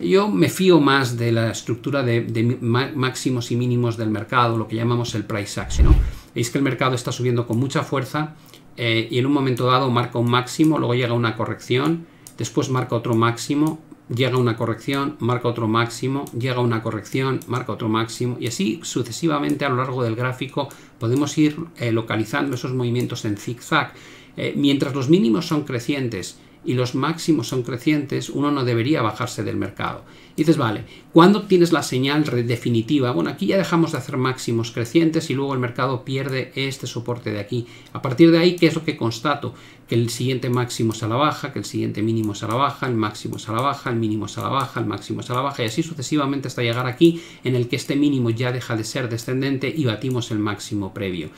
Yo me fío más de la estructura de, máximos y mínimos del mercado, lo que llamamos el price action. Veis que el mercado está subiendo con mucha fuerza eh, y en un momento dado marca un máximo, luego llega una corrección, después marca otro máximo, llega una corrección, marca otro máximo, llega una corrección, marca otro máximo y así sucesivamente a lo largo del gráfico podemos ir eh, localizando esos movimientos en zigzag. Eh, mientras los mínimos son crecientes y los máximos son crecientes, uno no debería bajarse del mercado. dices, vale, ¿cuándo tienes la señal definitiva? Bueno, aquí ya dejamos de hacer máximos crecientes y luego el mercado pierde este soporte de aquí. A partir de ahí, ¿qué es lo que constato? Que el siguiente máximo es a la baja, que el siguiente mínimo es a la baja, el máximo es a la baja, el mínimo es a la baja, el máximo es a la baja y así sucesivamente hasta llegar aquí en el que este mínimo ya deja de ser descendente y batimos el máximo previo.